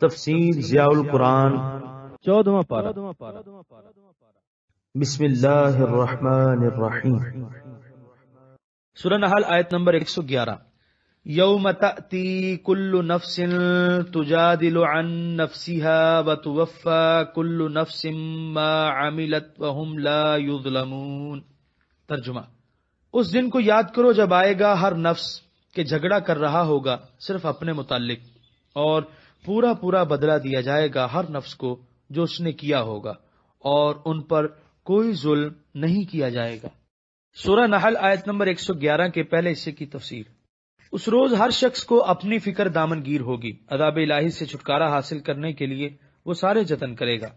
تفسیر ضیاء القرآن چودواں پارا بسم اللہ الرحمن الرحیم سورہ نحل آیت نمبر 111 یوم تأتی کل نفس تجادل عن نفسها وتوفا کل نفس ما عملت وهم لا يظلمون ترجمہ اس دن کو یاد کرو جب آئے گا ہر نفس کہ جھگڑا کر رہا ہوگا صرف اپنے متعلق اور پورا پورا بدلہ دیا جائے گا ہر نفس کو جو اس نے کیا ہوگا اور ان پر کوئی ظلم نہیں کیا جائے گا سورہ نحل آیت نمبر 111 کے پہلے حصے کی تفسیر اس روز ہر شخص کو اپنی فکر دامن گیر ہوگی عذاب الہی سے چھٹکارا حاصل کرنے کے لیے وہ سارے جتن کرے گا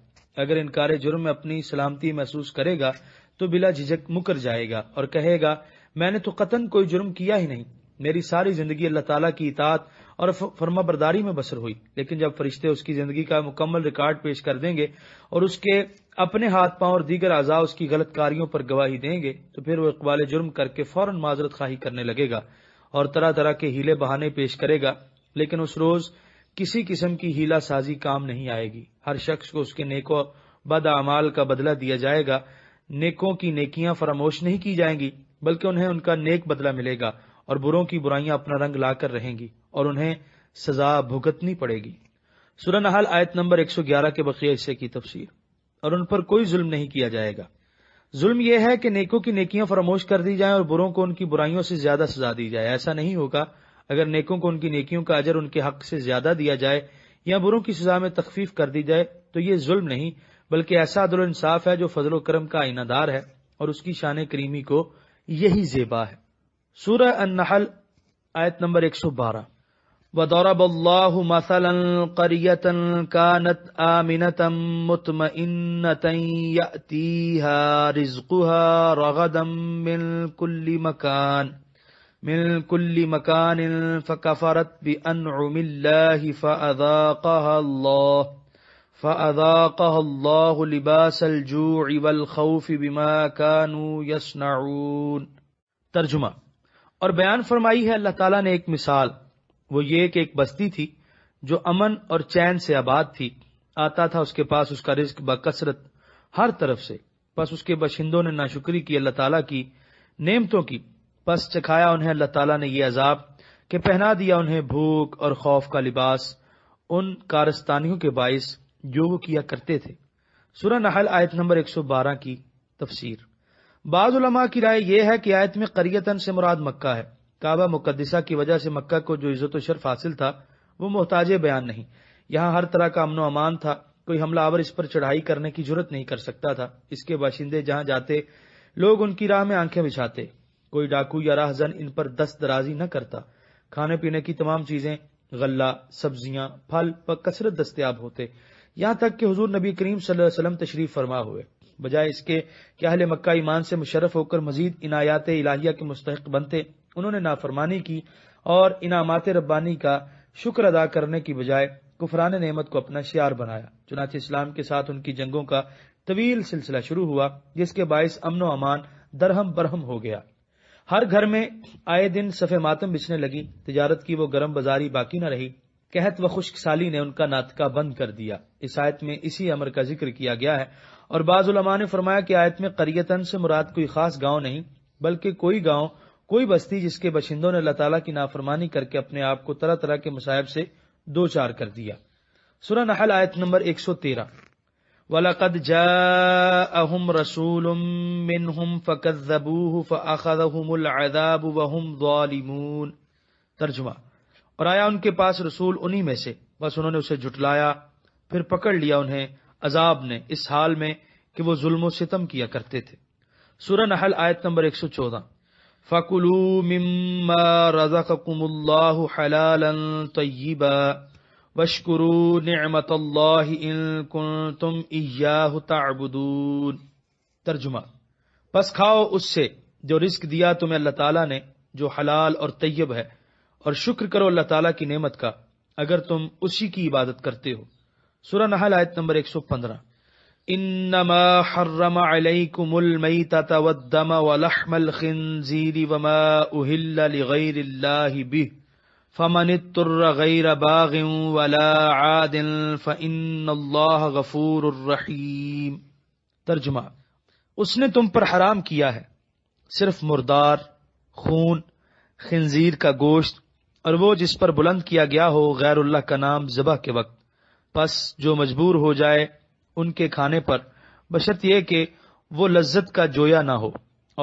اگر انکار جرم میں اپنی سلامتی محسوس کرے گا تو بلا جھجک مکر جائے گا اور کہے گا میں نے تو قطن کوئی جرم کیا ہی نہیں میری ساری زندگی اللہ تعالیٰ کی اطاعت اور فرما برداری میں بسر ہوئی لیکن جب فرشتے اس کی زندگی کا مکمل ریکارڈ پیش کر دیں گے اور اس کے اپنے ہاتھ پاؤں اور دیگر اعضاء اس کی غلط کاریوں پر گواہی دیں گے تو پھر وہ اقبال جرم کر کے فوراً معذرت خواہی کرنے لگے گا اور طرح طرح کے ہیلے بہانے پیش کرے گا لیکن اس روز کسی قسم کی ہیلا سازی کام نہیں آئے گی ہر شخص کو اس کے نیکوں بد اعمال کا بدلہ دیا جائے گا نیکوں کی نیکیاں فراموش نہیں کی جائیں گی بلکہ انہیں ان کا نیک بدلہ ملے گا اور بروں کی برائیاں اپنا رنگ لا کر رہیں گی اور انہیں سزا بھگتنی پڑے گی سورہ نحل آیت نمبر 111 کے بقیہ حصے کی تفسیر اور ان پر کوئی ظلم نہیں کیا جائے گا ظلم یہ ہے کہ نیکوں کی نیکیاں فراموش کر دی جائیں اور بروں کو ان کی برائیوں سے زیادہ سزا دی جائے ایسا نہیں ہوگا اگر نیکوں کو ان کی نیکیوں کا اجر ان کے حق سے زیادہ دیا جائے یا بروں کی سزا میں تخفیف کر دی جائے تو یہ ظلم نہیں بلکہ ایسا عدل انصاف ہے جو فضل و کرم کا آئینہ دار ہے اور اس کی شان کریمی کو یہی زیبا ہے سورة النحل آیت آية نمبر 112 وضرب الله مثلا قرية كانت آمنة مطمئنة يأتيها رزقها رغدا من كل مكان من كل مكان فكفرت بأنعم الله فأذاقها الله فأذاقها الله لباس الجوع والخوف بما كانوا يصنعون ترجمه اور بیان فرمائی ہے اللہ تعالیٰ نے ایک مثال وہ یہ کہ ایک بستی تھی جو امن اور چین سے آباد تھی آتا تھا اس کے پاس اس کا رزق با کثرت ہر طرف سے بس اس کے باشندوں نے ناشکری کی اللہ تعالیٰ کی نعمتوں کی پس چکھایا انہیں اللہ تعالیٰ نے یہ عذاب کہ پہنا دیا انہیں بھوک اور خوف کا لباس ان کارستانیوں کے باعث جو وہ کیا کرتے تھے سورہ نحل آیت نمبر 112 کی تفسیر بعض علماء کی رائے یہ ہے کہ آیت میں قریتن سے مراد مکہ ہے کعبہ مقدسہ کی وجہ سے مکہ کو جو عزت و شرف حاصل تھا وہ محتاج بیان نہیں یہاں ہر طرح کا امن و امان تھا کوئی حملہ آور اس پر چڑھائی کرنے کی ضرورت نہیں کر سکتا تھا اس کے باشندے جہاں جاتے لوگ ان کی راہ میں آنکھیں بچھاتے کوئی ڈاکو یا راہ زن ان پر دست درازی نہ کرتا کھانے پینے کی تمام چیزیں غلہ سبزیاں پھل پر کثرت دستیاب ہوتے یہاں تک کہ حضور نبی کریم صلی اللہ علیہ وسلم تشریف فرما ہوئے بجائے اس کے کہ اہل مکہ ایمان سے مشرف ہو کر مزید عنایات الہیہ کے مستحق بنتے انہوں نے نافرمانی کی اور انعامات ربانی کا شکر ادا کرنے کی بجائے کفران نعمت کو اپنا شیار بنایا چنانچہ اسلام کے ساتھ ان کی جنگوں کا طویل سلسلہ شروع ہوا جس کے باعث امن و امان درہم برہم ہو گیا ہر گھر میں آئے دن سفے ماتم بچھنے لگی تجارت کی وہ گرم بازاری باقی نہ رہی قحط و خشک سالی نے ان کا ناطقہ بند کر دیا اس آیت میں اسی امر کا ذکر کیا گیا ہے اور بعض علماء نے فرمایا کہ آیت میں قریتن سے مراد کوئی خاص گاؤں نہیں بلکہ کوئی گاؤں کوئی بستی جس کے بشندوں نے اللہ تعالیٰ کی نافرمانی کر کے اپنے آپ کو طرح طرح کے مصائب سے دو چار کر دیا سورہ نحل آیت نمبر ایک سو تیرہ وَلَقَدْ جَاءَهُمْ رَسُولٌ مِّنْهُمْ فَكَذَّبُوهُ فَأَخَذَهُمُ الْعَذَابُ وَهُمْ ظَالِمُونَ ترجمہ اور آیا ان کے پاس رسول انہی میں سے بس انہوں نے اسے جھٹلایا پھر پکڑ لیا انہیں عذاب نے اس حال میں کہ وہ ظلم و ستم کیا کرتے تھے سورہ نحل آیت نمبر 114 فَكُلُوا مِمَّا رَزَقَكُمُ اللَّهُ حَلَالًا طَيِّبًا وَاشْكُرُوا نِعْمَةَ اللَّهِ إِن كُنْتُمْ إِيَّاهُ تَعْبُدُونَ ترجمہ بس کھاؤ اس سے جو رزق دیا تمہیں اللہ تعالیٰ نے جو حلال اور طیب ہے اور شکر کرو اللہ تعالیٰ کی نعمت کا اگر تم اسی کی عبادت کرتے ہو سورہ نحل آیت نمبر 115 انما حرم علیکم المیتت والدم ولحم الخنزیر وما اہل لغیر اللہ بی فمن اتر غیر باغ ولا عاد فان اللہ غفور الرحیم ترجمہ اس نے تم پر حرام کیا ہے صرف مردار خون خنزیر کا گوشت اور وہ جس پر بلند کیا گیا ہو غیر اللہ کا نام ذبح کے وقت پس جو مجبور ہو جائے ان کے کھانے پر بشرط یہ کہ وہ لذت کا جویا نہ ہو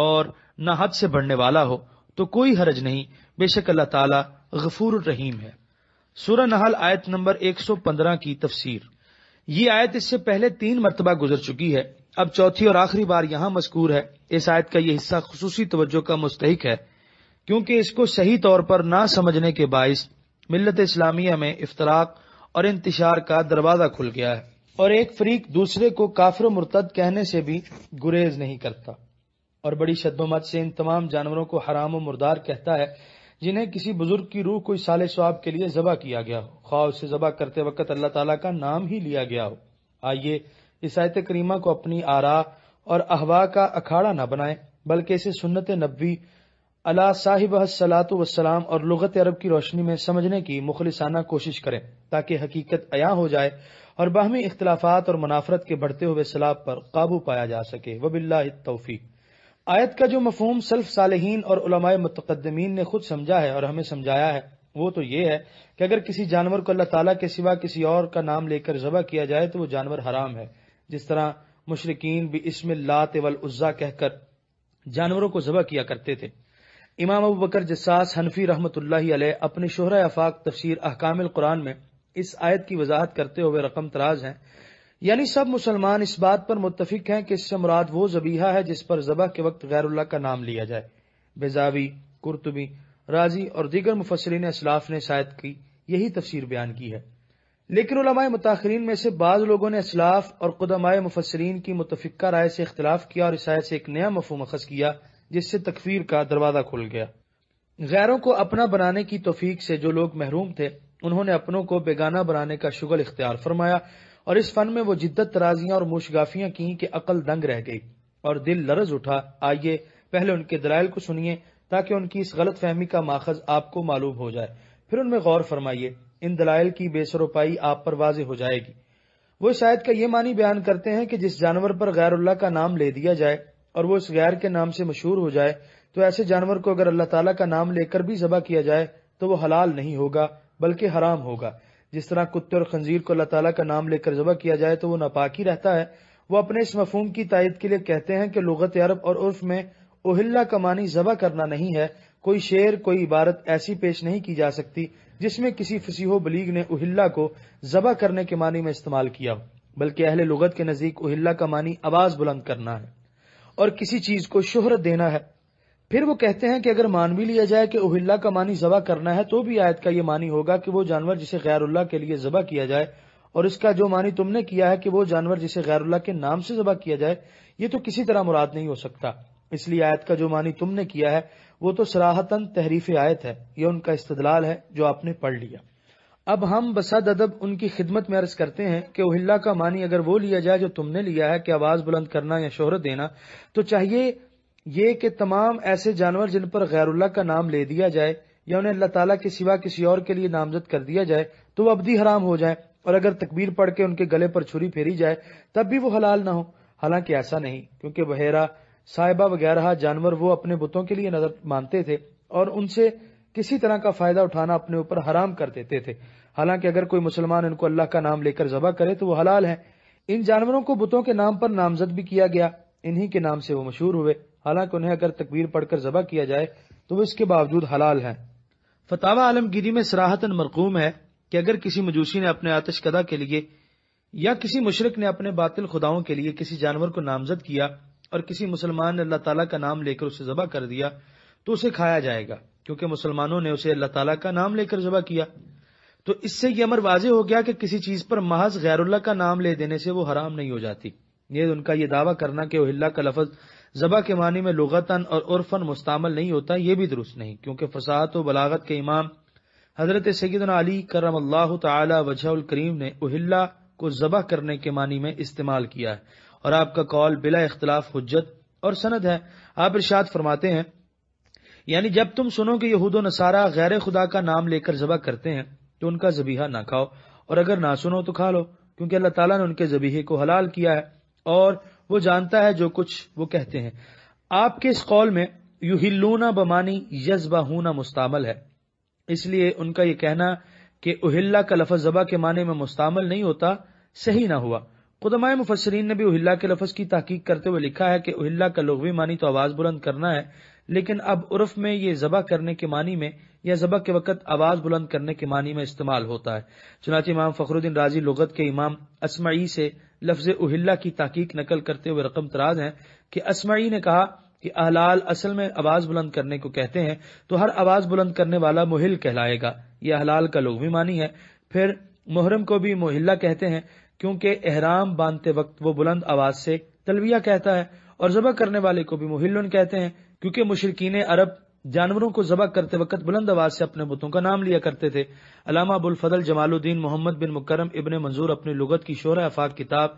اور نہ حد سے بڑھنے والا ہو تو کوئی حرج نہیں بے شک اللہ تعالی غفور الرحیم ہے سورہ نحل آیت نمبر 115 کی تفسیر یہ آیت اس سے پہلے تین مرتبہ گزر چکی ہے اب چوتھی اور آخری بار یہاں مذکور ہے اس آیت کا یہ حصہ خصوصی توجہ کا مستحق ہے کیونکہ اس کو صحیح طور پر نہ سمجھنے کے باعث ملت اسلامیہ میں افطراک اور انتشار کا دروازہ کھل گیا ہے اور ایک فریق دوسرے کو کافر و مرتد کہنے سے بھی گریز نہیں کرتا اور بڑی شد و مت سے ان تمام جانوروں کو حرام و مردار کہتا ہے جنہیں کسی بزرگ کی روح کوئی سال سواب کے لیے ذبح کیا گیا ہو خواہ اسے ذبح کرتے وقت اللہ تعالیٰ کا نام ہی لیا گیا ہو آئیے عیسائیت کریمہ کو اپنی آرا اور احوا کا اکھاڑا نہ بنائیں بلکہ اسے سنت نبوی اللہ صاحب سلاط وسلام اور لغت عرب کی روشنی میں سمجھنے کی مخلصانہ کوشش کریں تاکہ حقیقت عیاں ہو جائے اور باہمی اختلافات اور منافرت کے بڑھتے ہوئے سلاب پر قابو پایا جا سکے وب اللہ توفیق آیت کا جو مفہوم سلف صالحین اور علماء متقدمین نے خود سمجھا ہے اور ہمیں سمجھایا ہے وہ تو یہ ہے کہ اگر کسی جانور کو اللہ تعالیٰ کے سوا کسی اور کا نام لے کر ذبح کیا جائے تو وہ جانور حرام ہے جس طرح مشرقین بھی اسم اللہ کہہ کر جانوروں کو ذبح کیا کرتے تھے امام ابو بکر جساس حنفی رحمت اللہ علیہ اپنے شہر افاق تفسیر احکام القرآن میں اس آیت کی وضاحت کرتے ہوئے رقم تراز ہیں یعنی سب مسلمان اس بات پر متفق ہیں کہ اس سے مراد وہ زبیحہ ہے جس پر ذبح کے وقت غیر اللہ کا نام لیا جائے بزاوی کرتبی راضی اور دیگر مفسرین اسلاف نے سعید کی یہی تفسیر بیان کی ہے لیکن علماء متاخرین میں سے بعض لوگوں نے اسلاف اور قدمائے مفسرین کی متفقہ رائے سے اختلاف کیا اور اس آیت سے ایک نیا مفہوم اخذ کیا جس سے تکفیر کا دروازہ کھل گیا غیروں کو اپنا بنانے کی توفیق سے جو لوگ محروم تھے انہوں نے اپنوں کو بیگانہ بنانے کا شغل اختیار فرمایا اور اس فن میں وہ جدت ترازیاں اور مشگافیاں کی کہ عقل دنگ رہ گئی اور دل لرز اٹھا آئیے پہلے ان کے دلائل کو سنیے تاکہ ان کی اس غلط فہمی کا ماخذ آپ کو معلوم ہو جائے پھر ان میں غور فرمائیے ان دلائل کی بے سروپائی آپ پر واضح ہو جائے گی وہ شاید کا یہ معنی بیان کرتے ہیں کہ جس جانور پر غیر اللہ کا نام لے دیا جائے اور وہ اس غیر کے نام سے مشہور ہو جائے تو ایسے جانور کو اگر اللہ تعالیٰ کا نام لے کر بھی ذبح کیا جائے تو وہ حلال نہیں ہوگا بلکہ حرام ہوگا جس طرح کتے اور خنزیر کو اللہ تعالیٰ کا نام لے کر ذبح کیا جائے تو وہ ناپاکی رہتا ہے وہ اپنے اس مفہوم کی تائید کے لیے کہتے ہیں کہ لغت عرب اور عرف میں اوہلا کا معنی ذبح کرنا نہیں ہے کوئی شعر کوئی عبارت ایسی پیش نہیں کی جا سکتی جس میں کسی فصیح و بلیغ نے اہلّا کو ذبح کرنے کے معنی میں استعمال کیا بلکہ اہل لغت کے نزدیک اہل کا معنی آواز بلند کرنا ہے اور کسی چیز کو شہرت دینا ہے پھر وہ کہتے ہیں کہ اگر مان بھی لیا جائے کہ اہل کا مانی ذبح کرنا ہے تو بھی آیت کا یہ مانی ہوگا کہ وہ جانور جسے غیر اللہ کے لیے ذبح کیا جائے اور اس کا جو مانی تم نے کیا ہے کہ وہ جانور جسے غیر اللہ کے نام سے ذبح کیا جائے یہ تو کسی طرح مراد نہیں ہو سکتا اس لیے آیت کا جو مانی تم نے کیا ہے وہ تو سراہتن تحریف آیت ہے یہ ان کا استدلال ہے جو آپ نے پڑھ لیا اب ہم بسد ادب ان کی خدمت میں عرض کرتے ہیں کہ اوہلہ کا معنی اگر وہ لیا جائے جو تم نے لیا ہے کہ آواز بلند کرنا یا شہرت دینا تو چاہیے یہ کہ تمام ایسے جانور جن پر غیر اللہ کا نام لے دیا جائے یا انہیں اللہ تعالیٰ کے سوا کسی اور کے لیے نامزد کر دیا جائے تو وہ ابدی حرام ہو جائیں اور اگر تکبیر پڑھ کے ان کے گلے پر چھری پھیری جائے تب بھی وہ حلال نہ ہو حالانکہ ایسا نہیں کیونکہ بحیرہ صاحبہ وغیرہ جانور وہ اپنے بتوں کے لیے نظر مانتے تھے اور ان سے کسی طرح کا فائدہ اٹھانا اپنے اوپر حرام کر دیتے تھے حالانکہ اگر کوئی مسلمان ان کو اللہ کا نام لے کر ذبح کرے تو وہ حلال ہیں ان جانوروں کو بتوں کے نام پر نامزد بھی کیا گیا انہی کے نام سے وہ مشہور ہوئے حالانکہ انہیں اگر تکبیر پڑھ کر ذبح کیا جائے تو وہ اس کے باوجود حلال ہیں فتح عالمگیری میں سراہتن مرقوم ہے کہ اگر کسی مجوسی نے اپنے آتش کدا کے لیے یا کسی مشرق نے اپنے باطل خداؤں کے لیے کسی جانور کو نامزد کیا اور کسی مسلمان نے اللہ تعالیٰ کا نام لے کر اسے ذبح کر دیا تو اسے کھایا جائے گا کیونکہ مسلمانوں نے اسے اللہ تعالیٰ کا نام لے کر ذبح کیا تو اس سے یہ امر واضح ہو گیا کہ کسی چیز پر محض غیر اللہ کا نام لے دینے سے وہ حرام نہیں ہو جاتی یہ ان کا یہ دعویٰ کرنا کہ اللہ کا لفظ ذبح کے معنی میں لغتاً اور عرفن مستعمل نہیں ہوتا یہ بھی درست نہیں کیونکہ فساد و بلاغت کے امام حضرت سید علی کرم اللہ تعالی وجہ الکریم نے اوہلا کو ذبح کرنے کے معنی میں استعمال کیا ہے اور آپ کا کال بلا اختلاف حجت اور سند ہے آپ ارشاد فرماتے ہیں یعنی جب تم سنو کہ یہود و نصارہ غیر خدا کا نام لے کر ذبح کرتے ہیں ان کا زبیحہ نہ کھاؤ اور اگر نہ سنو تو کھا لو کیونکہ اللہ تعالیٰ نے ان کے زبیحے کو حلال کیا ہے اور وہ جانتا ہے جو کچھ وہ کہتے ہیں آپ کے اس قول میں یو ہلونا بمانی یز بہ ہے اس لیے ان کا یہ کہنا کہ اہل کا لفظ ذبح کے معنی میں مستعمل نہیں ہوتا صحیح نہ ہوا قدماء مفسرین نے بھی اہل کے لفظ کی تحقیق کرتے ہوئے لکھا ہے کہ اہل کا لغوی معنی تو آواز بلند کرنا ہے لیکن اب عرف میں یہ ذبح کرنے کے معنی میں یہ ذبح کے وقت آواز بلند کرنے کے معنی میں استعمال ہوتا ہے چنانچہ امام فخر الدین راضی لغت کے امام اسمعی سے لفظ اہل کی تحقیق نقل کرتے ہوئے رقم تراز ہیں کہ اسمعی نے کہا کہ احلال اصل میں آواز بلند کرنے کو کہتے ہیں تو ہر آواز بلند کرنے والا مہل کہلائے گا یہ احلال کا لغوی معنی ہے پھر محرم کو بھی محلہ کہتے ہیں کیونکہ احرام باندھتے وقت وہ بلند آواز سے تلویہ کہتا ہے اور ذبح کرنے والے کو بھی مہلن کہتے ہیں کیونکہ مشرقین عرب جانوروں کو ذبح کرتے وقت بلند آواز سے اپنے بتوں کا نام لیا کرتے تھے علامہ ابو الفضل جمال الدین محمد بن مکرم ابن منظور اپنی لغت کی شعر افاق کتاب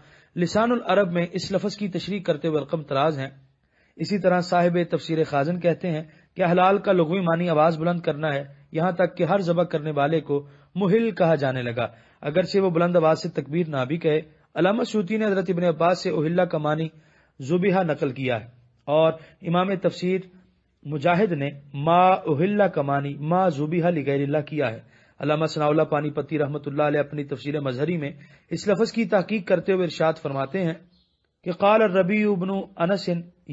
لسان العرب میں اس لفظ کی تشریح کرتے ہوئے رقم تراز ہیں اسی طرح صاحب تفسیر خازن کہتے ہیں کہ حلال کا لغوی معنی آواز بلند کرنا ہے یہاں تک کہ ہر ذبح کرنے والے کو مہل کہا جانے لگا اگرچہ وہ بلند آواز سے تکبیر نہ بھی کہے علامہ سوتی نے حضرت ابن عباس سے اہلا کا معنی زبیحہ نقل کیا ہے اور امام تفسیر مجاہد نے ما اہل کمانی ما اللہ کیا ہے علامہ ثناء اللہ پانی پتی رحمۃ اللہ علیہ اپنی تفصیل مظہری میں اس لفظ کی تحقیق کرتے ہوئے ارشاد فرماتے ہیں کہ قال ربی ابن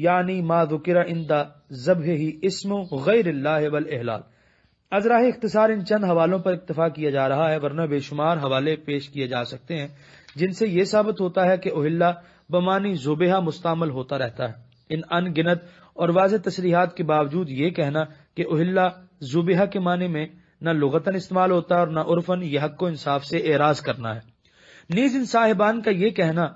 یعنی ما ذکر ہی اسم غیر بل احلال ازراہ اختصار ان چند حوالوں پر اکتفا کیا جا رہا ہے ورنہ بے شمار حوالے پیش کیے جا سکتے ہیں جن سے یہ ثابت ہوتا ہے کہ اہل بمانی زبیہ مستعمل ہوتا رہتا ہے ان ان گنت اور واضح تصریحات کے باوجود یہ کہنا کہ اہل زبیہ کے معنی میں نہ لغتاً استعمال ہوتا اور نہ عرفن یہ حق کو انصاف سے اعراض کرنا ہے نیز ان صاحبان کا یہ کہنا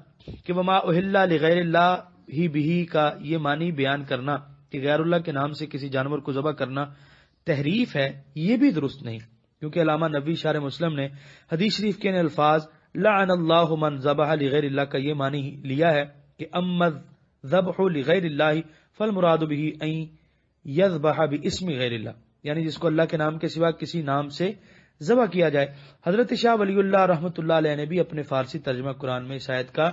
کہ وما اہل لغیر اللہ ہی بہی کا یہ معنی بیان کرنا کہ غیر اللہ کے نام سے کسی جانور کو ذبح کرنا تحریف ہے یہ بھی درست نہیں کیونکہ علامہ نبی شار مسلم نے حدیث شریف کے الفاظ لعن اللہ من ذبح لغیر اللہ کا یہ معنی لیا ہے کہ امد ذبح لغیر اللہ فل مراد بھی یز بہا بھی اسمی غیر اللہ یعنی جس کو اللہ کے نام کے سوا کسی نام سے ذبح کیا جائے حضرت شاہ ولی اللہ رحمۃ اللہ علیہ نے بھی اپنے فارسی ترجمہ قرآن میں شاید کا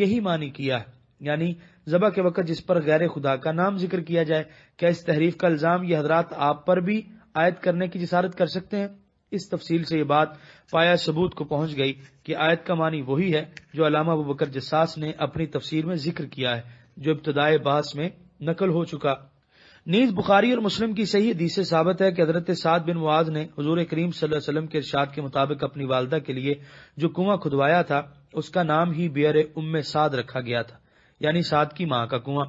یہی معنی کیا ہے یعنی ذبح کے وقت جس پر غیر خدا کا نام ذکر کیا جائے کیا اس تحریف کا الزام یہ حضرات آپ پر بھی آیت کرنے کی جسارت کر سکتے ہیں اس تفصیل سے یہ بات پایا ثبوت کو پہنچ گئی کہ آیت کا معنی وہی ہے جو علامہ ابو بکر جساس نے اپنی تفصیل میں ذکر کیا ہے جو ابتدائے باس میں نقل ہو چکا نیز بخاری اور مسلم کی صحیح حدیث سے ثابت ہے کہ حضرت سعد بن معاذ نے حضور کریم صلی اللہ علیہ وسلم کے ارشاد کے مطابق اپنی والدہ کے لیے جو کنواں کھدوایا تھا اس کا نام ہی بیر ام سعد رکھا گیا تھا یعنی سعد کی ماں کا کنواں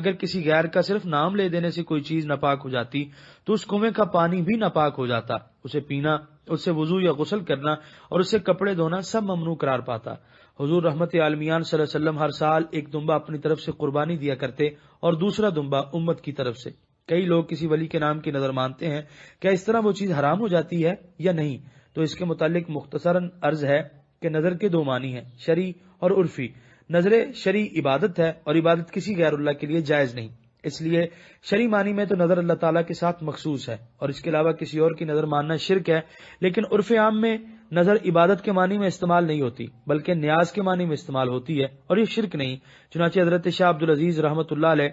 اگر کسی غیر کا صرف نام لے دینے سے کوئی چیز ناپاک ہو جاتی تو اس کنویں کا پانی بھی ناپاک ہو جاتا اسے پینا اسے وضو یا غسل کرنا اور اسے کپڑے دھونا سب ممنوع قرار پاتا حضور رحمت عالمیان صلی اللہ علیہ وسلم ہر سال ایک دمبا اپنی طرف سے قربانی دیا کرتے اور دوسرا دمبا امت کی طرف سے کئی لوگ کسی ولی کے نام کی نظر مانتے ہیں کیا اس طرح وہ چیز حرام ہو جاتی ہے یا نہیں تو اس کے متعلق مختصرا عرض ہے کہ نظر کے دو معنی ہیں شرع اور عرفی نظر شرح عبادت ہے اور عبادت کسی غیر اللہ کے لیے جائز نہیں اس لیے شری معنی میں تو نظر اللہ تعالیٰ کے ساتھ مخصوص ہے اور اس کے علاوہ کسی اور کی نظر ماننا شرک ہے لیکن عرف عام میں نظر عبادت کے معنی میں استعمال نہیں ہوتی بلکہ نیاز کے معنی میں استعمال ہوتی ہے اور یہ شرک نہیں چنانچہ حضرت شاہ عبدالعزیز رحمۃ اللہ علیہ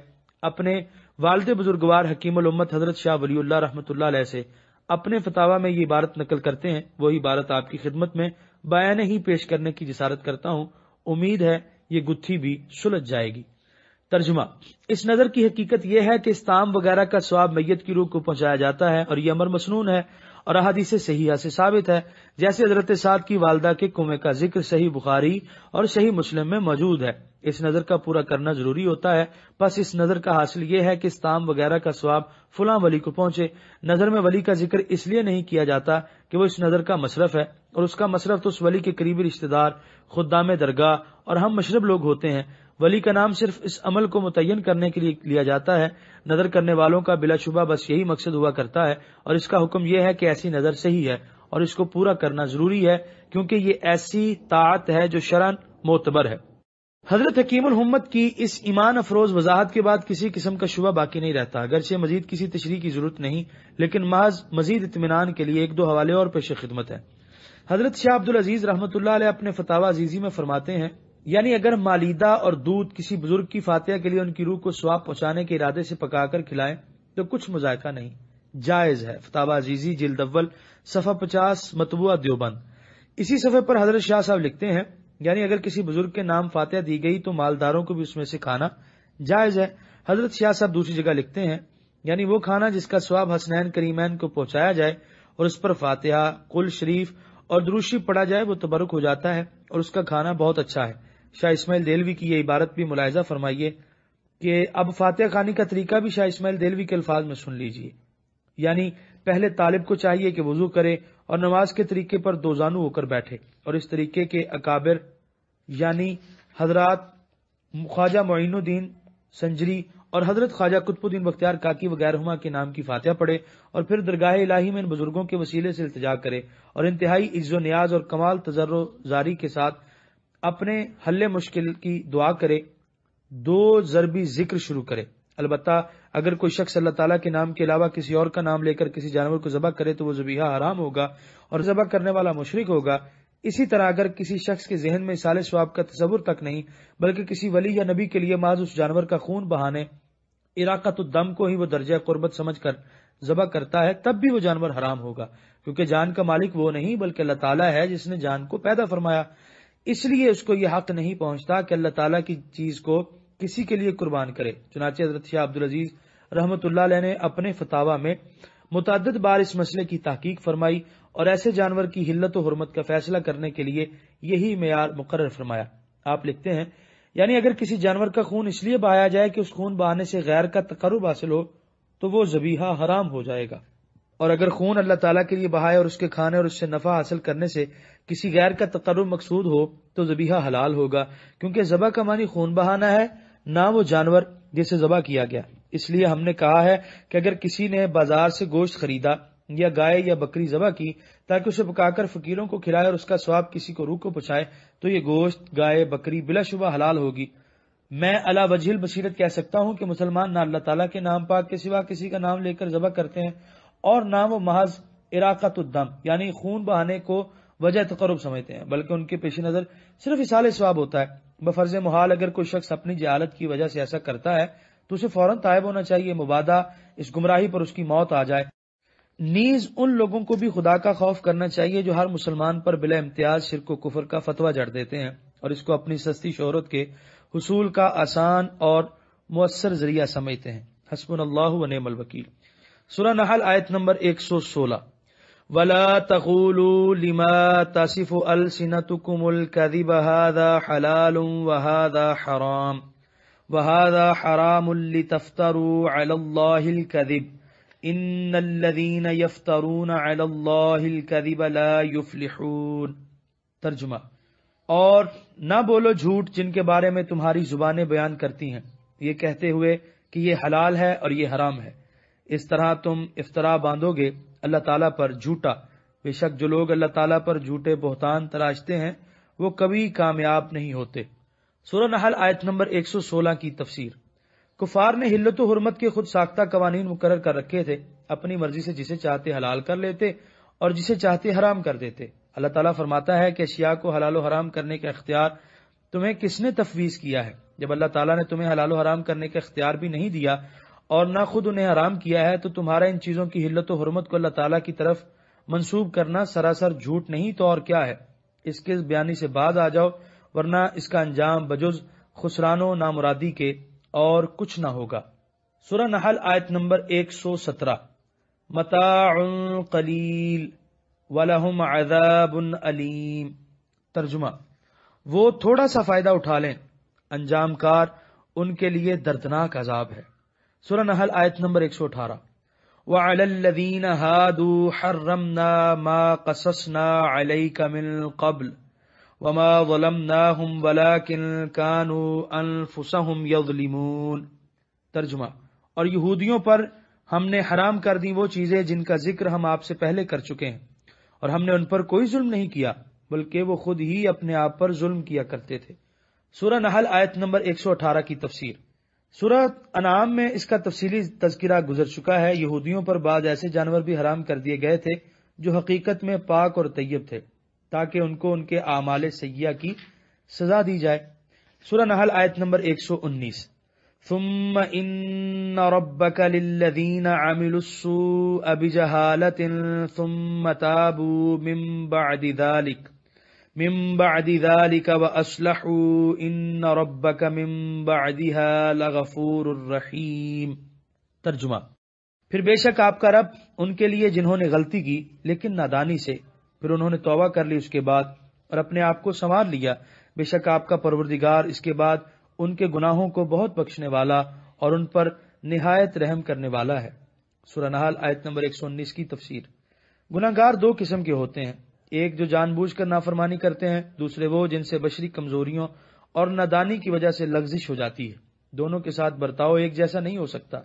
اپنے والد بزرگوار حکیم الامت حضرت شاہ ولی اللہ رحمۃ اللہ علیہ سے اپنے فتوا میں یہ عبارت نقل کرتے ہیں وہ عبارت آپ کی خدمت میں بیان ہی پیش کرنے کی جسارت کرتا ہوں امید ہے یہ گتھی بھی سلجھ جائے گی ترجمہ اس نظر کی حقیقت یہ ہے کہ استام وغیرہ کا سواب میت کی روح کو پہنچایا جاتا ہے اور یہ امر مسنون ہے اور احادیث سے صحیح سے ثابت ہے جیسے حضرت سعد کی والدہ کے کنویں کا ذکر صحیح بخاری اور صحیح مسلم میں موجود ہے اس نظر کا پورا کرنا ضروری ہوتا ہے بس اس نظر کا حاصل یہ ہے کہ استام وغیرہ کا سواب فلاں ولی کو پہنچے نظر میں ولی کا ذکر اس لیے نہیں کیا جاتا کہ وہ اس نظر کا مصرف ہے اور اس کا مصرف تو اس ولی کے قریبی رشتے دار خدام درگاہ اور ہم مشرب لوگ ہوتے ہیں ولی کا نام صرف اس عمل کو متعین کرنے کے لیے لیا جاتا ہے نظر کرنے والوں کا بلا شبہ بس یہی مقصد ہوا کرتا ہے اور اس کا حکم یہ ہے کہ ایسی نظر ہی ہے اور اس کو پورا کرنا ضروری ہے کیونکہ یہ ایسی طاعت ہے جو شرن معتبر ہے حضرت حکیم الحمد کی اس ایمان افروز وضاحت کے بعد کسی قسم کا شبہ باقی نہیں رہتا اگرچہ مزید کسی تشریح کی ضرورت نہیں لیکن محض مزید اطمینان کے لیے ایک دو حوالے اور پیش خدمت ہے حضرت شاہ عبد العزیز اللہ علیہ اپنے فتح عزیزی میں فرماتے ہیں یعنی اگر مالیدہ اور دودھ کسی بزرگ کی فاتحہ کے لیے ان کی روح کو سواب پہنچانے کے ارادے سے پکا کر کھلائیں تو کچھ مذائقہ نہیں جائز ہے عزیزی جلد اول صفحہ پچاس متبو دیوبند اسی صفحے پر حضرت شاہ صاحب لکھتے ہیں یعنی اگر کسی بزرگ کے نام فاتحہ دی گئی تو مالداروں کو بھی اس میں سے کھانا جائز ہے حضرت شاہ صاحب دوسری جگہ لکھتے ہیں یعنی وہ کھانا جس کا سواب حسنین کریمین کو پہنچایا جائے اور اس پر فاتحہ کل شریف اور دروشی پڑا جائے وہ تبرک ہو جاتا ہے اور اس کا کھانا بہت اچھا ہے شاہ اسماعیل دہلوی کی یہ عبارت بھی ملاحظہ فرمائیے کہ اب فاتحہ خانی کا طریقہ بھی شاہ اسماعیل دہلوی کے الفاظ میں سن لیجیے یعنی پہلے طالب کو چاہیے کہ وضو کرے اور نماز کے طریقے پر دو زانو ہو کر بیٹھے اور اس طریقے کے اکابر یعنی حضرات خواجہ معین الدین سنجری اور حضرت خواجہ قطب الدین بختیار کاکی وغیرہ کے نام کی فاتحہ پڑھے اور پھر درگاہ الہی میں ان بزرگوں کے وسیلے سے التجا کرے اور انتہائی عز و نیاز اور کمال تجر و زاری کے ساتھ اپنے حل مشکل کی دعا کرے دو ضربی ذکر شروع کرے البتہ اگر کوئی شخص اللہ تعالیٰ کے نام کے علاوہ کسی اور کا نام لے کر کسی جانور کو ذبح کرے تو وہ ذبیحہ حرام ہوگا اور ذبح کرنے والا مشرق ہوگا اسی طرح اگر کسی شخص کے ذہن میں سال ثواب کا تصور تک نہیں بلکہ کسی ولی یا نبی کے لیے معذ اس جانور کا خون بہانے عراقت الدم دم کو ہی وہ درجہ قربت سمجھ کر ذبح کرتا ہے تب بھی وہ جانور حرام ہوگا کیونکہ جان کا مالک وہ نہیں بلکہ اللہ تعالیٰ ہے جس نے جان کو پیدا فرمایا اس لیے اس کو یہ حق نہیں پہنچتا کہ اللہ تعالیٰ کی چیز کو کسی کے لیے قربان کرے چنانچہ حضرت شاہ عبدالعزیز رحمت اللہ علیہ نے اپنے فتوا میں متعدد بار اس مسئلے کی تحقیق فرمائی اور ایسے جانور کی حلت و حرمت کا فیصلہ کرنے کے لیے یہی معیار مقرر فرمایا آپ لکھتے ہیں یعنی اگر کسی جانور کا خون اس لیے بہایا جائے کہ اس خون بہانے سے غیر کا تقرب حاصل ہو تو وہ زبیحہ حرام ہو جائے گا اور اگر خون اللہ تعالیٰ کے لیے بہائے اور اس کے کھانے اور اس سے نفع حاصل کرنے سے کسی غیر کا تقرب مقصود ہو تو ذبیحہ حلال ہوگا کیونکہ ذبح کا معنی خون بہانا ہے نہ وہ جانور جسے ذبح کیا گیا اس لیے ہم نے کہا ہے کہ اگر کسی نے بازار سے گوشت خریدا یا گائے یا بکری ذبح کی تاکہ اسے پکا کر فقیروں کو کھلائے اور اس کا سواب کسی کو روح کو پچھائے تو یہ گوشت گائے بکری بلا شبہ حلال ہوگی میں اللہ وجیل بصیرت کہہ سکتا ہوں کہ مسلمان نہ اللہ تعالیٰ کے نام پاک کے سوا کسی کا نام لے کر ذبح کرتے ہیں اور نہ وہ محض اراقت الدم یعنی خون بہانے کو وجہ تقرب سمجھتے ہیں بلکہ ان کے پیش نظر صرف اصال ثواب ہوتا ہے بفرض محال اگر کوئی شخص اپنی جہالت کی وجہ سے ایسا کرتا ہے تو اسے فوراً طائب ہونا چاہیے مبادہ اس گمراہی پر اس کی موت آ جائے نیز ان لوگوں کو بھی خدا کا خوف کرنا چاہیے جو ہر مسلمان پر بلا امتیاز شرک و کفر کا فتویٰ جڑ دیتے ہیں اور اس کو اپنی سستی شہرت کے حصول کا آسان اور مؤثر ذریعہ سمجھتے ہیں حسب اللہ ونعم الوکیل سورہ نحل آیت نمبر 116 ولا تقولوا لما تصف السنتكم الكذب هذا حلال وهذا حرام وهذا حرام لتفتروا على الله الكذب ان الذين يفترون على الله الكذب لا يفلحون ترجمہ اور نہ بولو جھوٹ جن کے بارے میں تمہاری زبانیں بیان کرتی ہیں یہ کہتے ہوئے کہ یہ حلال ہے اور یہ حرام ہے اس طرح تم افطرا باندھو گے اللہ تعالیٰ پر جھوٹا بے شک جو لوگ اللہ تعالیٰ پر جھوٹے بہتان تراشتے ہیں وہ کبھی کامیاب نہیں ہوتے سورہ نحل آیت نمبر 116 کی تفسیر کفار نے حلت و حرمت کے خود ساختہ قوانین مقرر کر رکھے تھے اپنی مرضی سے جسے چاہتے حلال کر لیتے اور جسے چاہتے حرام کر دیتے اللہ تعالیٰ فرماتا ہے کہ اشیاء کو حلال و حرام کرنے کا اختیار تمہیں کس نے تفویض کیا ہے جب اللہ تعالیٰ نے تمہیں حلال و حرام کرنے کا اختیار بھی نہیں دیا اور نہ خود انہیں حرام کیا ہے تو تمہارا ان چیزوں کی حلت و حرمت کو اللہ تعالیٰ کی طرف منسوب کرنا سراسر جھوٹ نہیں تو اور کیا ہے اس کے بیانی سے بعد آ جاؤ ورنہ اس کا انجام بجز خسران و نامرادی کے اور کچھ نہ ہوگا سورہ نحل آیت نمبر ایک سو سترہ علیم ترجمہ وہ تھوڑا سا فائدہ اٹھا لیں انجام کار ان کے لیے دردناک عذاب ہے سورہ نحل آیت نمبر 118 وَعَلَى الَّذِينَ هَادُوا حَرَّمْنَا مَا قَسَسْنَا عَلَيْكَ مِنْ قَبْلِ وَمَا ظَلَمْنَاهُمْ وَلَاكِنْ كَانُوا أَنفُسَهُمْ يَظْلِمُونَ ترجمہ اور یہودیوں پر ہم نے حرام کر دی وہ چیزیں جن کا ذکر ہم آپ سے پہلے کر چکے ہیں اور ہم نے ان پر کوئی ظلم نہیں کیا بلکہ وہ خود ہی اپنے آپ پر ظلم کیا کرتے تھے سورہ نحل آیت نمبر 118 کی تفسیر سورت انعام میں اس کا تفصیلی تذکرہ گزر چکا ہے یہودیوں پر بعد ایسے جانور بھی حرام کر دیے گئے تھے جو حقیقت میں پاک اور طیب تھے تاکہ ان کو ان کے اعمال سیاح کی سزا دی جائے سورہ نحل آیت نمبر 119 ثم ثم ان ربك للذين عملوا السوء بجهاله تابوا من بعد ذلك من من بعد ذلک ربک بعدها لغفور رحیم ترجمہ پھر بے شک آپ کا رب ان کے لیے جنہوں نے غلطی کی لیکن نادانی سے پھر انہوں نے توبہ کر لی اس کے بعد اور اپنے آپ کو سنوار لیا بے شک آپ کا پروردگار اس کے بعد ان کے گناہوں کو بہت بخشنے والا اور ان پر نہایت رحم کرنے والا ہے سورہ نحل آیت نمبر 119 کی تفسیر گناہگار دو قسم کے ہوتے ہیں ایک جو جان بوجھ کر نافرمانی کرتے ہیں دوسرے وہ جن سے بشری کمزوریوں اور نادانی کی وجہ سے لگزش ہو جاتی ہے دونوں کے ساتھ برتاؤ ایک جیسا نہیں ہو سکتا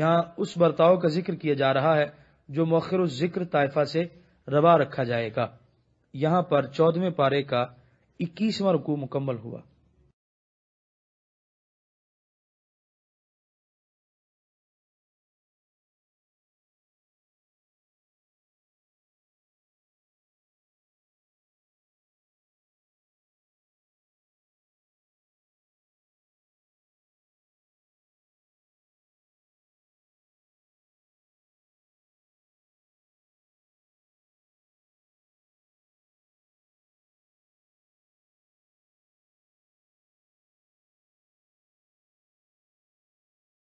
یہاں اس برتاؤ کا ذکر کیا جا رہا ہے جو مؤخر و ذکر طائفہ سے روا رکھا جائے گا یہاں پر چودہ پارے کا اکیسواں رکو مکمل ہوا